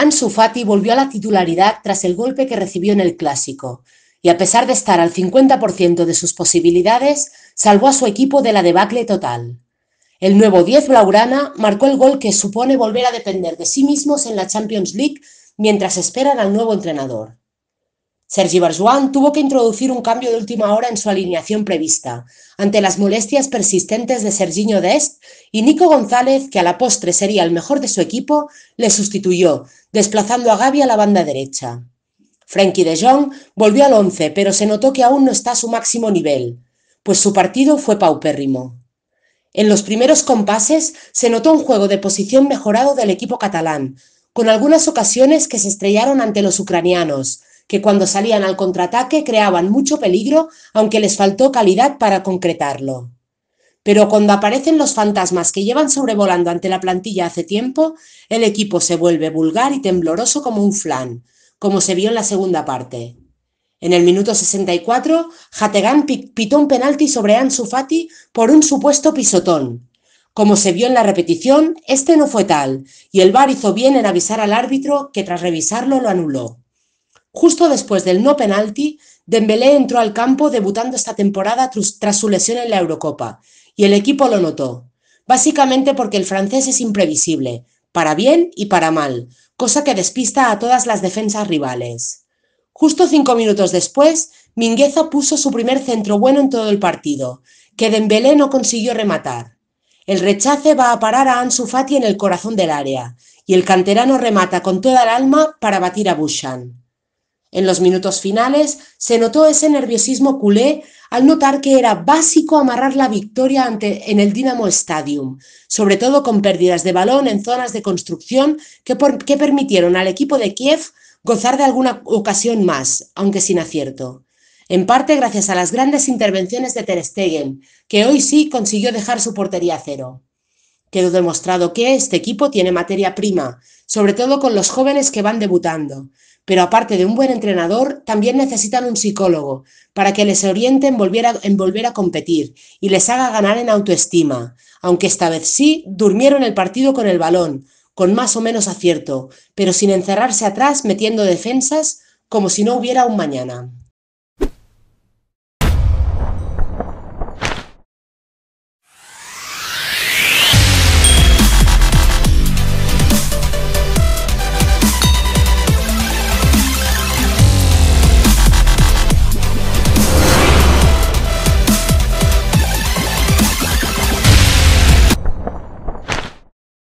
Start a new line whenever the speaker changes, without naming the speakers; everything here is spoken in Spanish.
Ansu Fati volvió a la titularidad tras el golpe que recibió en el Clásico y a pesar de estar al 50% de sus posibilidades, salvó a su equipo de la debacle total. El nuevo 10 Blaurana marcó el gol que supone volver a depender de sí mismos en la Champions League mientras esperan al nuevo entrenador. Sergi Barjuan tuvo que introducir un cambio de última hora en su alineación prevista, ante las molestias persistentes de Serginho Dest y Nico González, que a la postre sería el mejor de su equipo, le sustituyó, desplazando a Gaby a la banda derecha. Frankie de Jong volvió al once, pero se notó que aún no está a su máximo nivel, pues su partido fue paupérrimo. En los primeros compases se notó un juego de posición mejorado del equipo catalán, con algunas ocasiones que se estrellaron ante los ucranianos, que cuando salían al contraataque creaban mucho peligro, aunque les faltó calidad para concretarlo. Pero cuando aparecen los fantasmas que llevan sobrevolando ante la plantilla hace tiempo, el equipo se vuelve vulgar y tembloroso como un flan, como se vio en la segunda parte. En el minuto 64, Hategan pitó un penalti sobre Ansu Fati por un supuesto pisotón. Como se vio en la repetición, este no fue tal, y el VAR hizo bien en avisar al árbitro que tras revisarlo lo anuló. Justo después del no penalti, Dembélé entró al campo debutando esta temporada tras su lesión en la Eurocopa, y el equipo lo notó, básicamente porque el francés es imprevisible, para bien y para mal, cosa que despista a todas las defensas rivales. Justo cinco minutos después, Mingueza puso su primer centro bueno en todo el partido, que Dembélé no consiguió rematar. El rechace va a parar a Ansu Fati en el corazón del área, y el canterano remata con toda el alma para batir a Bushan. En los minutos finales se notó ese nerviosismo culé al notar que era básico amarrar la victoria ante, en el Dynamo Stadium, sobre todo con pérdidas de balón en zonas de construcción que, permitieron al equipo de Kiev gozar de alguna ocasión más, aunque sin acierto. En parte gracias a las grandes intervenciones de Ter Stegen, que hoy sí consiguió dejar su portería cero. Quedó demostrado que este equipo tiene materia prima, sobre todo con los jóvenes que van debutando, pero aparte de un buen entrenador, también necesitan un psicólogo para que les oriente en volver, a, volver a, competir y les haga ganar en autoestima, aunque esta vez sí durmieron el partido con el balón, con más o menos acierto, pero sin encerrarse atrás metiendo defensas como si no hubiera un mañana.